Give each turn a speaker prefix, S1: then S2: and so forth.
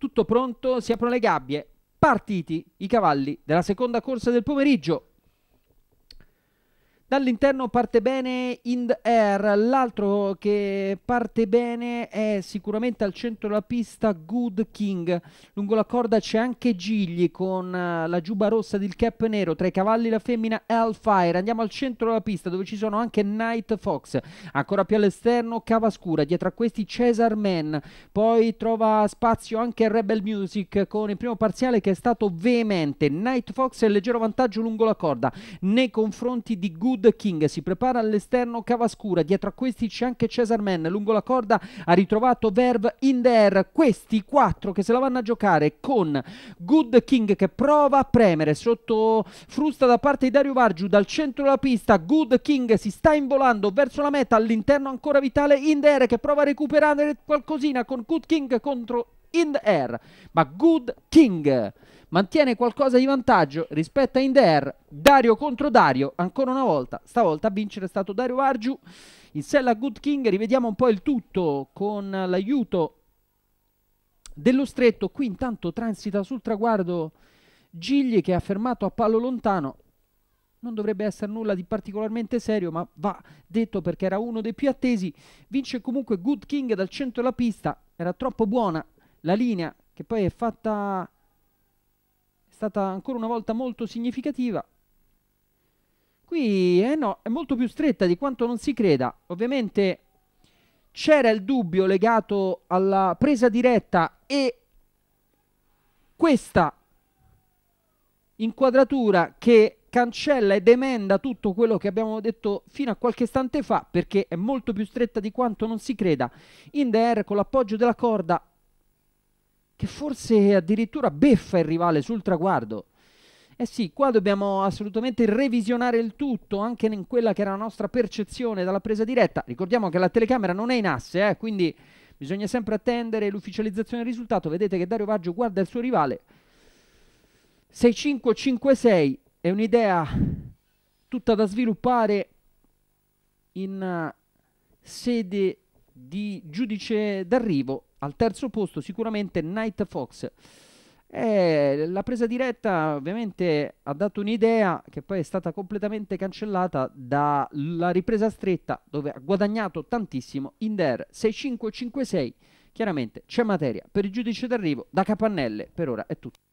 S1: Tutto pronto, si aprono le gabbie. Partiti i cavalli della seconda corsa del pomeriggio. Dall'interno parte bene in the air, l'altro che parte bene è sicuramente al centro della pista Good King. Lungo la corda c'è anche Gigli con eh, la giuba rossa del cap nero, tra i cavalli la femmina Hellfire. Andiamo al centro della pista dove ci sono anche Night Fox, ancora più all'esterno Cava Scura, dietro a questi Cesar Man. Poi trova spazio anche Rebel Music con il primo parziale che è stato veemente. Night Fox è leggero vantaggio lungo la corda nei confronti di Good Sud King si prepara all'esterno Cavascura, dietro a questi c'è anche Cesar Mann lungo la corda ha ritrovato Verve in the air, questi quattro che se la vanno a giocare con Good King che prova a premere sotto frusta da parte di Dario Vargiu dal centro della pista, Good King si sta involando verso la meta all'interno ancora vitale in the air che prova a recuperare qualcosina con Good King contro in the air, ma Good King mantiene qualcosa di vantaggio rispetto a in the air, Dario contro Dario, ancora una volta, stavolta a vincere è stato Dario Argiu, in sella Good King, rivediamo un po' il tutto con l'aiuto dello stretto, qui intanto transita sul traguardo Gigli che ha fermato a palo lontano, non dovrebbe essere nulla di particolarmente serio, ma va detto perché era uno dei più attesi. Vince comunque Good King dal centro della pista, era troppo buona la linea che poi è fatta è stata ancora una volta molto significativa qui eh no, è molto più stretta di quanto non si creda ovviamente c'era il dubbio legato alla presa diretta e questa inquadratura che cancella e emenda tutto quello che abbiamo detto fino a qualche istante fa perché è molto più stretta di quanto non si creda in the air con l'appoggio della corda che forse addirittura beffa il rivale sul traguardo. Eh sì, qua dobbiamo assolutamente revisionare il tutto, anche in quella che era la nostra percezione dalla presa diretta. Ricordiamo che la telecamera non è in asse, eh, quindi bisogna sempre attendere l'ufficializzazione del risultato. Vedete che Dario Vaggio guarda il suo rivale. 6-5-5-6 è un'idea tutta da sviluppare in eh, sede di giudice d'arrivo al terzo posto sicuramente Night Fox. Eh, la presa diretta ovviamente ha dato un'idea che poi è stata completamente cancellata dalla ripresa stretta dove ha guadagnato tantissimo Inder 6556. Chiaramente c'è materia per il giudice d'arrivo da Capannelle. Per ora è tutto.